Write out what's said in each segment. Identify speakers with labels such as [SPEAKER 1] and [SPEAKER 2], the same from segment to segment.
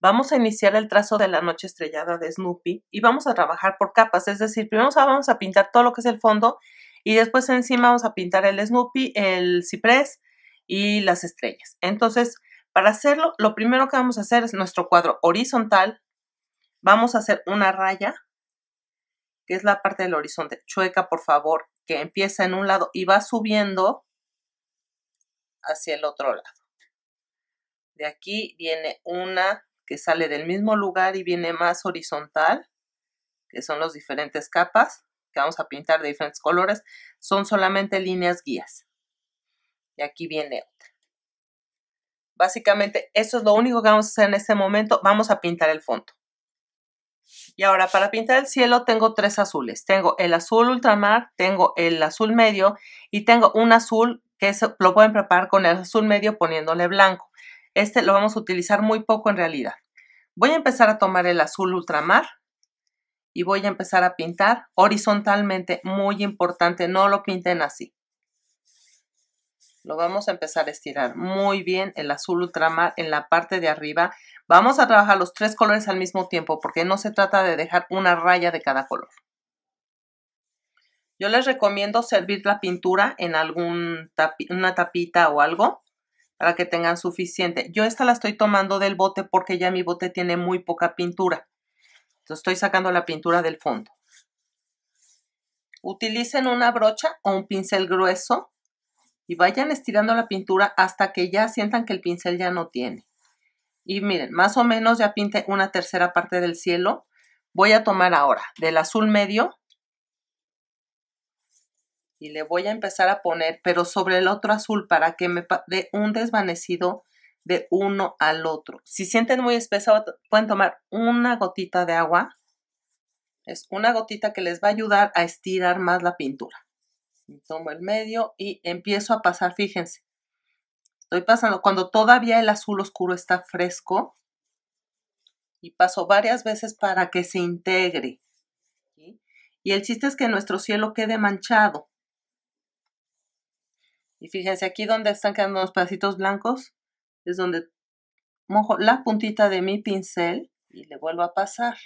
[SPEAKER 1] Vamos a iniciar el trazo de la noche estrellada de Snoopy y vamos a trabajar por capas, es decir, primero vamos a pintar todo lo que es el fondo y después encima vamos a pintar el Snoopy, el ciprés y las estrellas. Entonces, para hacerlo, lo primero que vamos a hacer es nuestro cuadro horizontal. Vamos a hacer una raya, que es la parte del horizonte chueca, por favor, que empieza en un lado y va subiendo hacia el otro lado. De aquí viene una, que sale del mismo lugar y viene más horizontal, que son las diferentes capas que vamos a pintar de diferentes colores, son solamente líneas guías. Y aquí viene otra. Básicamente, eso es lo único que vamos a hacer en este momento. Vamos a pintar el fondo. Y ahora, para pintar el cielo tengo tres azules. Tengo el azul ultramar, tengo el azul medio y tengo un azul que lo pueden preparar con el azul medio poniéndole blanco. Este lo vamos a utilizar muy poco en realidad voy a empezar a tomar el azul ultramar y voy a empezar a pintar horizontalmente, muy importante, no lo pinten así. Lo vamos a empezar a estirar muy bien el azul ultramar en la parte de arriba. Vamos a trabajar los tres colores al mismo tiempo porque no se trata de dejar una raya de cada color. Yo les recomiendo servir la pintura en alguna tapita o algo para que tengan suficiente. Yo esta la estoy tomando del bote porque ya mi bote tiene muy poca pintura. Entonces estoy sacando la pintura del fondo. Utilicen una brocha o un pincel grueso y vayan estirando la pintura hasta que ya sientan que el pincel ya no tiene. Y miren, más o menos ya pinté una tercera parte del cielo. Voy a tomar ahora del azul medio y le voy a empezar a poner, pero sobre el otro azul para que me dé un desvanecido de uno al otro. Si sienten muy espeso, pueden tomar una gotita de agua. Es una gotita que les va a ayudar a estirar más la pintura. Tomo el medio y empiezo a pasar, fíjense. Estoy pasando cuando todavía el azul oscuro está fresco y paso varias veces para que se integre. Y el chiste es que nuestro cielo quede manchado. Y fíjense aquí donde están quedando los pedacitos blancos, es donde mojo la puntita de mi pincel y le vuelvo a pasar.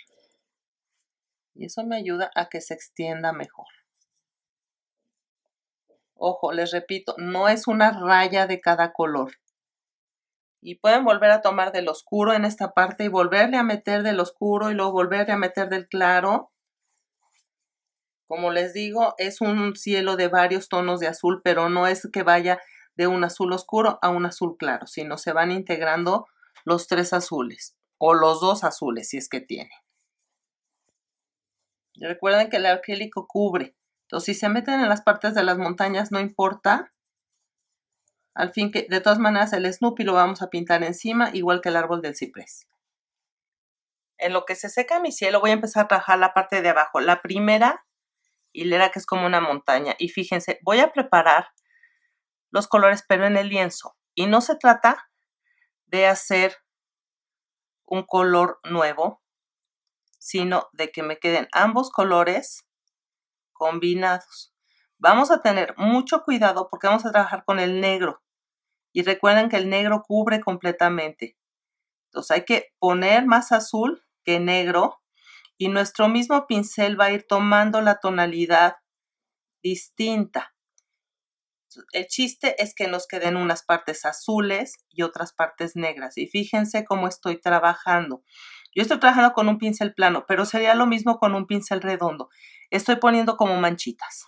[SPEAKER 1] Y eso me ayuda a que se extienda mejor. Ojo, les repito, no es una raya de cada color. Y pueden volver a tomar del oscuro en esta parte y volverle a meter del oscuro y luego volverle a meter del claro como les digo, es un cielo de varios tonos de azul, pero no es que vaya de un azul oscuro a un azul claro, sino se van integrando los tres azules o los dos azules si es que tiene. recuerden que el acrílico cubre. Entonces, si se meten en las partes de las montañas, no importa. Al fin que, de todas maneras, el Snoopy lo vamos a pintar encima, igual que el árbol del ciprés. En lo que se seca mi cielo, voy a empezar a trabajar la parte de abajo. La primera era que es como una montaña. Y fíjense, voy a preparar los colores, pero en el lienzo. Y no se trata de hacer un color nuevo, sino de que me queden ambos colores combinados. Vamos a tener mucho cuidado porque vamos a trabajar con el negro. Y recuerden que el negro cubre completamente. Entonces hay que poner más azul que negro y nuestro mismo pincel va a ir tomando la tonalidad distinta. El chiste es que nos queden unas partes azules y otras partes negras. Y fíjense cómo estoy trabajando. Yo estoy trabajando con un pincel plano, pero sería lo mismo con un pincel redondo. Estoy poniendo como manchitas.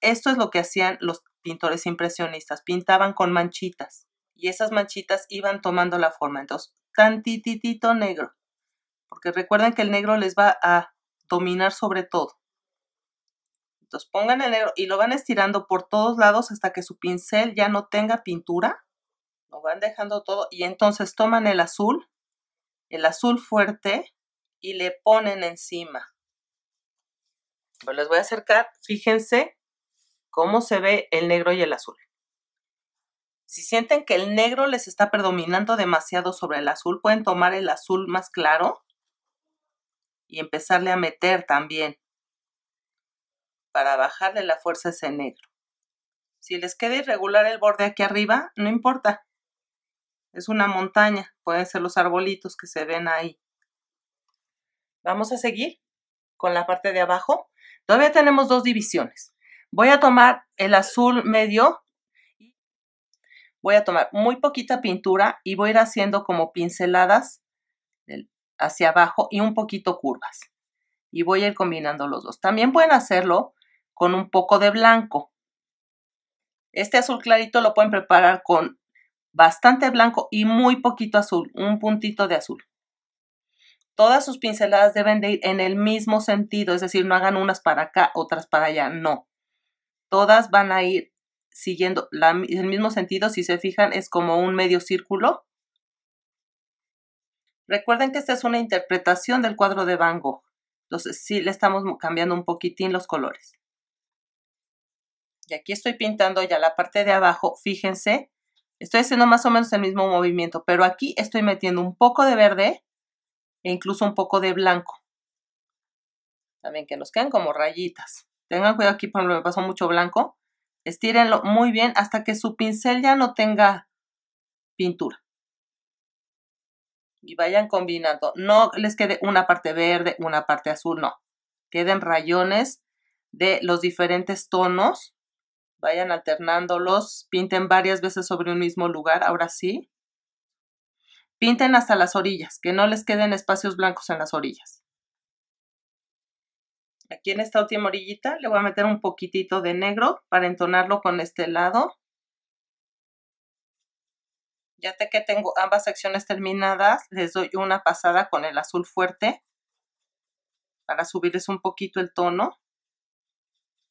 [SPEAKER 1] Esto es lo que hacían los pintores impresionistas. Pintaban con manchitas y esas manchitas iban tomando la forma. Entonces, tantititito negro porque recuerden que el negro les va a dominar sobre todo. Entonces pongan el negro y lo van estirando por todos lados hasta que su pincel ya no tenga pintura. Lo van dejando todo y entonces toman el azul, el azul fuerte y le ponen encima. pero les voy a acercar, fíjense cómo se ve el negro y el azul. Si sienten que el negro les está predominando demasiado sobre el azul, pueden tomar el azul más claro y empezarle a meter también para bajarle la fuerza ese negro. Si les queda irregular el borde aquí arriba, no importa. Es una montaña, pueden ser los arbolitos que se ven ahí. Vamos a seguir con la parte de abajo. Todavía tenemos dos divisiones. Voy a tomar el azul medio. Voy a tomar muy poquita pintura y voy a ir haciendo como pinceladas hacia abajo y un poquito curvas. Y voy a ir combinando los dos. También pueden hacerlo con un poco de blanco. Este azul clarito lo pueden preparar con bastante blanco y muy poquito azul, un puntito de azul. Todas sus pinceladas deben de ir en el mismo sentido, es decir, no hagan unas para acá, otras para allá, no. Todas van a ir siguiendo el mismo sentido, si se fijan es como un medio círculo Recuerden que esta es una interpretación del cuadro de Van Gogh. Entonces sí le estamos cambiando un poquitín los colores. Y aquí estoy pintando ya la parte de abajo. Fíjense, estoy haciendo más o menos el mismo movimiento, pero aquí estoy metiendo un poco de verde e incluso un poco de blanco. También que nos queden como rayitas. Tengan cuidado aquí, por ejemplo, me pasó mucho blanco. Estírenlo muy bien hasta que su pincel ya no tenga pintura y vayan combinando. No les quede una parte verde, una parte azul, no. Queden rayones de los diferentes tonos. Vayan alternándolos, pinten varias veces sobre un mismo lugar, ahora sí. Pinten hasta las orillas, que no les queden espacios blancos en las orillas. Aquí en esta última orillita le voy a meter un poquitito de negro para entonarlo con este lado. Ya que tengo ambas secciones terminadas, les doy una pasada con el azul fuerte para subirles un poquito el tono,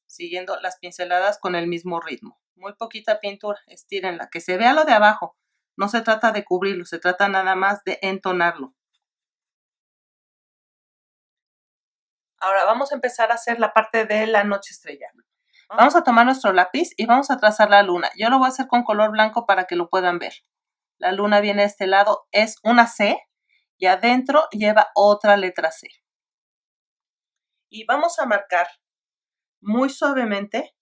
[SPEAKER 1] siguiendo las pinceladas con el mismo ritmo. Muy poquita pintura, estírenla, que se vea lo de abajo. No se trata de cubrirlo, se trata nada más de entonarlo. Ahora vamos a empezar a hacer la parte de la noche estrellada. Vamos a tomar nuestro lápiz y vamos a trazar la luna. Yo lo voy a hacer con color blanco para que lo puedan ver la luna viene de este lado, es una C y adentro lleva otra letra C. Y vamos a marcar muy suavemente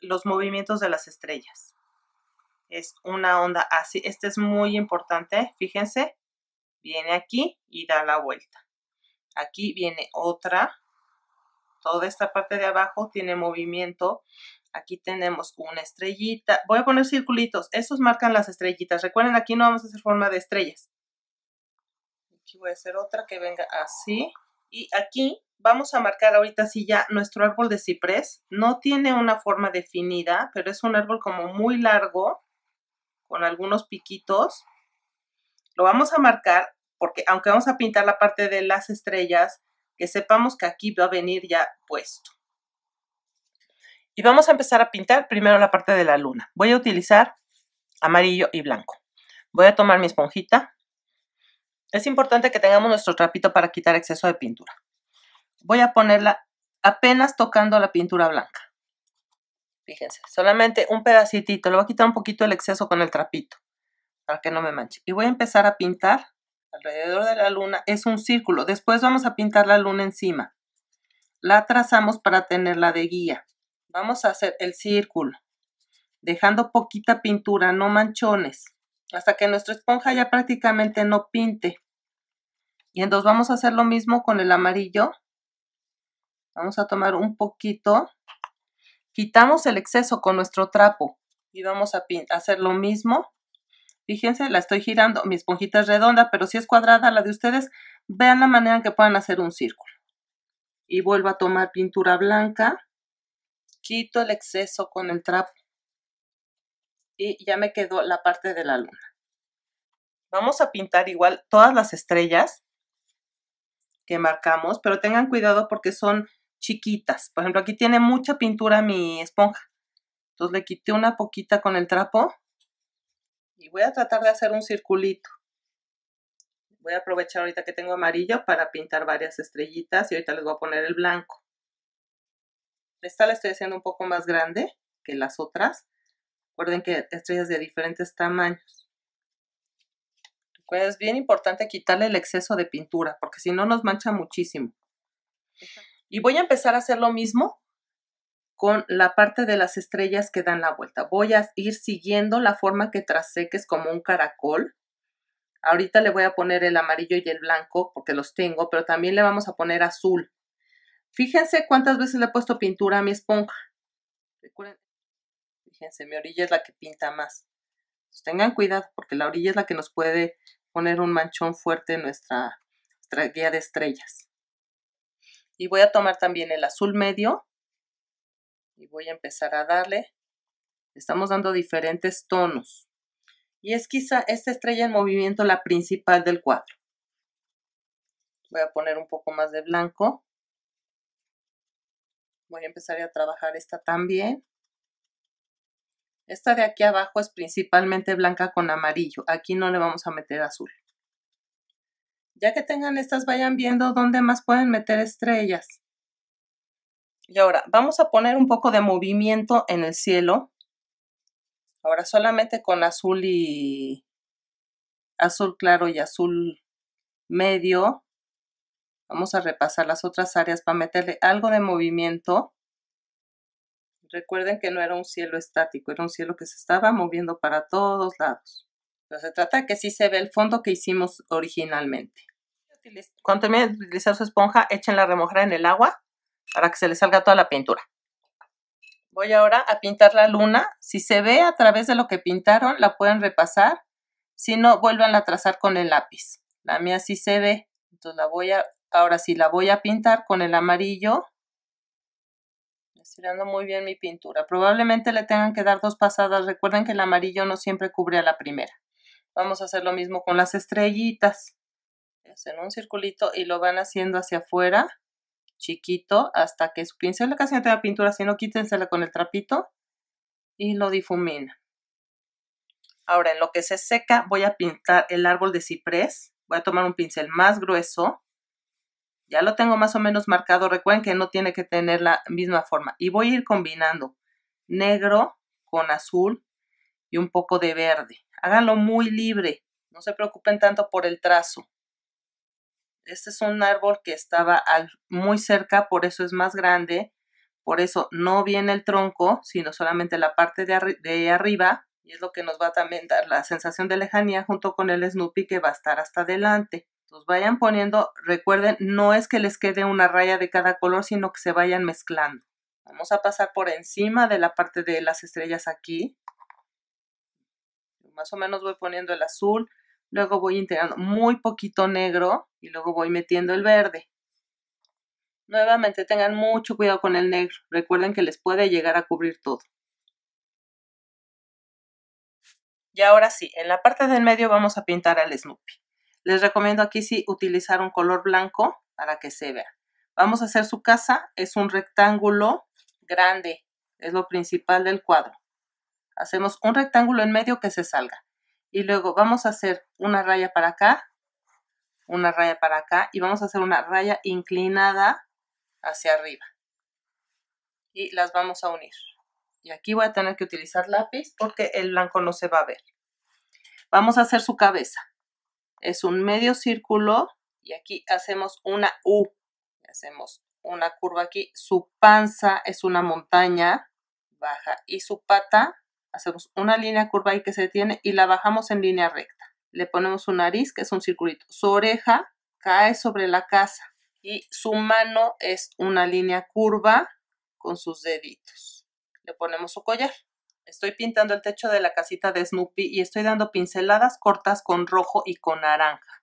[SPEAKER 1] los movimientos de las estrellas. Es una onda así. Este es muy importante. Fíjense, viene aquí y da la vuelta. Aquí viene otra. Toda esta parte de abajo tiene movimiento Aquí tenemos una estrellita. Voy a poner circulitos. Esos marcan las estrellitas. Recuerden, aquí no vamos a hacer forma de estrellas. Aquí voy a hacer otra que venga así. Y aquí vamos a marcar ahorita sí ya nuestro árbol de ciprés. No tiene una forma definida, pero es un árbol como muy largo, con algunos piquitos. Lo vamos a marcar porque aunque vamos a pintar la parte de las estrellas, que sepamos que aquí va a venir ya puesto. Y vamos a empezar a pintar primero la parte de la luna. Voy a utilizar amarillo y blanco. Voy a tomar mi esponjita. Es importante que tengamos nuestro trapito para quitar exceso de pintura. Voy a ponerla apenas tocando la pintura blanca. Fíjense, solamente un pedacitito. Le voy a quitar un poquito el exceso con el trapito para que no me manche. Y voy a empezar a pintar alrededor de la luna. Es un círculo. Después vamos a pintar la luna encima. La trazamos para tenerla de guía. Vamos a hacer el círculo, dejando poquita pintura, no manchones, hasta que nuestra esponja ya prácticamente no pinte. Y entonces vamos a hacer lo mismo con el amarillo. Vamos a tomar un poquito. Quitamos el exceso con nuestro trapo y vamos a hacer lo mismo. Fíjense, la estoy girando. Mi esponjita es redonda, pero si es cuadrada la de ustedes, vean la manera en que puedan hacer un círculo. Y vuelvo a tomar pintura blanca quito el exceso con el trapo y ya me quedó la parte de la luna. Vamos a pintar igual todas las estrellas que marcamos, pero tengan cuidado porque son chiquitas. Por ejemplo, aquí tiene mucha pintura mi esponja. Entonces le quité una poquita con el trapo y voy a tratar de hacer un circulito. Voy a aprovechar ahorita que tengo amarillo para pintar varias estrellitas y ahorita les voy a poner el blanco. Esta la estoy haciendo un poco más grande que las otras. Recuerden que estrellas de diferentes tamaños. es bien importante quitarle el exceso de pintura, porque si no nos mancha muchísimo. Y voy a empezar a hacer lo mismo con la parte de las estrellas que dan la vuelta. Voy a ir siguiendo la forma que tracé, que es como un caracol. Ahorita le voy a poner el amarillo y el blanco porque los tengo, pero también le vamos a poner azul. Fíjense cuántas veces le he puesto pintura a mi esponja. Fíjense, mi orilla es la que pinta más. tengan cuidado porque la orilla es la que nos puede poner un manchón fuerte en nuestra, nuestra guía de estrellas. Y voy a tomar también el azul medio y voy a empezar a darle. Estamos dando diferentes tonos. Y es quizá esta estrella en movimiento la principal del cuadro. Voy a poner un poco más de blanco. Voy a empezar a trabajar esta también. Esta de aquí abajo es principalmente blanca con amarillo. Aquí no le vamos a meter azul. Ya que tengan estas, vayan viendo dónde más pueden meter estrellas. Y ahora vamos a poner un poco de movimiento en el cielo. Ahora solamente con azul y azul claro y azul medio. Vamos a repasar las otras áreas para meterle algo de movimiento. Recuerden que no era un cielo estático, era un cielo que se estaba moviendo para todos lados. Pero se trata de que sí se ve el fondo que hicimos originalmente. Cuando terminen de utilizar su esponja, échenla a remojar en el agua para que se le salga toda la pintura. Voy ahora a pintar la luna. Si se ve a través de lo que pintaron, la pueden repasar. Si no, vuelvan a trazar con el lápiz. La mía sí se ve, entonces la voy a Ahora sí, la voy a pintar con el amarillo, estirando muy bien mi pintura. Probablemente le tengan que dar dos pasadas. Recuerden que el amarillo no siempre cubre a la primera. Vamos a hacer lo mismo con las estrellitas. Hacen un circulito y lo van haciendo hacia afuera, chiquito, hasta que su pincel casi no tenga pintura, si no, quítensela con el trapito y lo difumina. Ahora, en lo que se seca, voy a pintar el árbol de ciprés. Voy a tomar un pincel más grueso ya lo tengo más o menos marcado. Recuerden que no tiene que tener la misma forma. Y voy a ir combinando negro con azul y un poco de verde. Háganlo muy libre. No se preocupen tanto por el trazo. Este es un árbol que estaba muy cerca, por eso es más grande. Por eso no viene el tronco, sino solamente la parte de, de arriba. Y es lo que nos va a también dar la sensación de lejanía junto con el Snoopy que va a estar hasta adelante los vayan poniendo, recuerden, no es que les quede una raya de cada color, sino que se vayan mezclando. Vamos a pasar por encima de la parte de las estrellas aquí. Más o menos voy poniendo el azul, luego voy integrando muy poquito negro y luego voy metiendo el verde. Nuevamente tengan mucho cuidado con el negro, recuerden que les puede llegar a cubrir todo. Y ahora sí, en la parte del medio vamos a pintar al Snoopy. Les recomiendo aquí sí utilizar un color blanco para que se vea. Vamos a hacer su casa, es un rectángulo grande, es lo principal del cuadro. Hacemos un rectángulo en medio que se salga. Y luego vamos a hacer una raya para acá, una raya para acá y vamos a hacer una raya inclinada hacia arriba. Y las vamos a unir. Y aquí voy a tener que utilizar lápiz porque el blanco no se va a ver. Vamos a hacer su cabeza es un medio círculo y aquí hacemos una U, hacemos una curva aquí, su panza es una montaña baja y su pata, hacemos una línea curva ahí que se detiene y la bajamos en línea recta. Le ponemos su nariz, que es un circulito, su oreja cae sobre la casa y su mano es una línea curva con sus deditos. Le ponemos su collar. Estoy pintando el techo de la casita de Snoopy y estoy dando pinceladas cortas con rojo y con naranja.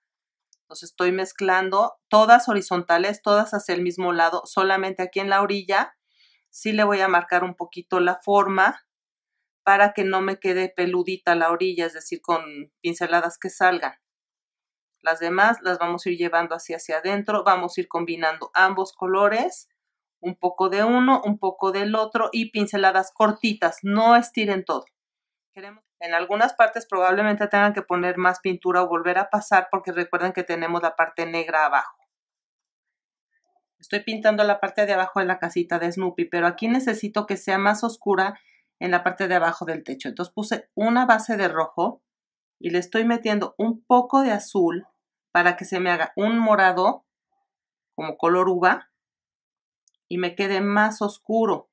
[SPEAKER 1] Los estoy mezclando todas horizontales, todas hacia el mismo lado, solamente aquí en la orilla. Sí le voy a marcar un poquito la forma para que no me quede peludita la orilla, es decir, con pinceladas que salgan. Las demás las vamos a ir llevando hacia hacia adentro, vamos a ir combinando ambos colores un poco de uno, un poco del otro y pinceladas cortitas, no estiren todo. En algunas partes probablemente tengan que poner más pintura o volver a pasar porque recuerden que tenemos la parte negra abajo. Estoy pintando la parte de abajo de la casita de Snoopy, pero aquí necesito que sea más oscura en la parte de abajo del techo. Entonces puse una base de rojo y le estoy metiendo un poco de azul para que se me haga un morado como color uva y me quede más oscuro.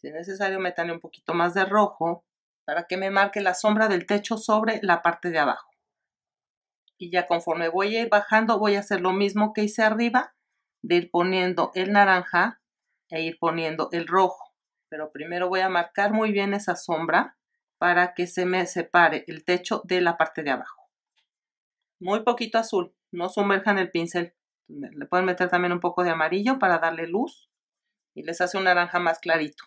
[SPEAKER 1] Si es necesario, meterle un poquito más de rojo para que me marque la sombra del techo sobre la parte de abajo. Y ya conforme voy a ir bajando, voy a hacer lo mismo que hice arriba, de ir poniendo el naranja e ir poniendo el rojo. Pero primero voy a marcar muy bien esa sombra para que se me separe el techo de la parte de abajo. Muy poquito azul, no sumerjan el pincel. Le pueden meter también un poco de amarillo para darle luz y les hace un naranja más clarito.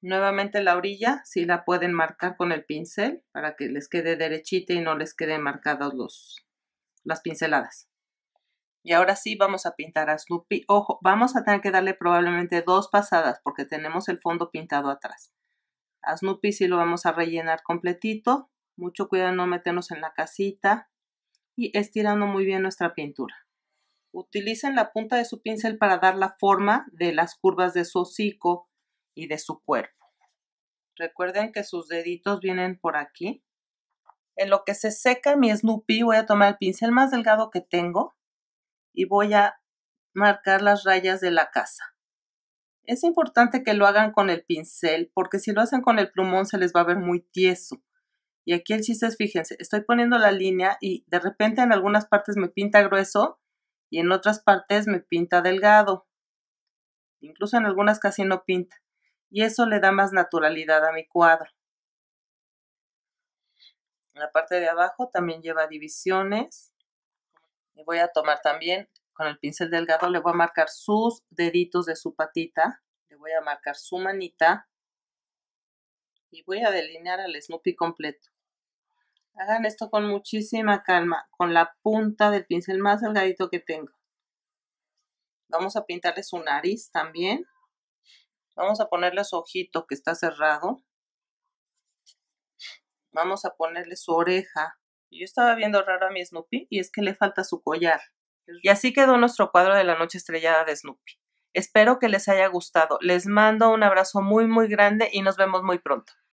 [SPEAKER 1] Nuevamente la orilla, si la pueden marcar con el pincel para que les quede derechita y no les queden marcadas los, las pinceladas. Y ahora sí vamos a pintar a Snoopy. Ojo, vamos a tener que darle probablemente dos pasadas porque tenemos el fondo pintado atrás. A Snoopy sí lo vamos a rellenar completito. Mucho cuidado no meternos en la casita. Y estirando muy bien nuestra pintura. Utilicen la punta de su pincel para dar la forma de las curvas de su hocico y de su cuerpo. Recuerden que sus deditos vienen por aquí. En lo que se seca mi Snoopy voy a tomar el pincel más delgado que tengo y voy a marcar las rayas de la casa. Es importante que lo hagan con el pincel porque si lo hacen con el plumón se les va a ver muy tieso. Y aquí el chiste es, fíjense, estoy poniendo la línea y de repente en algunas partes me pinta grueso y en otras partes me pinta delgado. Incluso en algunas casi no pinta, y eso le da más naturalidad a mi cuadro. En la parte de abajo también lleva divisiones. Y voy a tomar también con el pincel delgado, le voy a marcar sus deditos de su patita, le voy a marcar su manita y voy a delinear al Snoopy completo. Hagan esto con muchísima calma, con la punta del pincel más delgadito que tengo. Vamos a pintarle su nariz también. Vamos a ponerle su ojito que está cerrado. Vamos a ponerle su oreja. Yo estaba viendo raro a mi Snoopy y es que le falta su collar. Y así quedó nuestro cuadro de la noche estrellada de Snoopy. Espero que les haya gustado. Les mando un abrazo muy, muy grande y nos vemos muy pronto.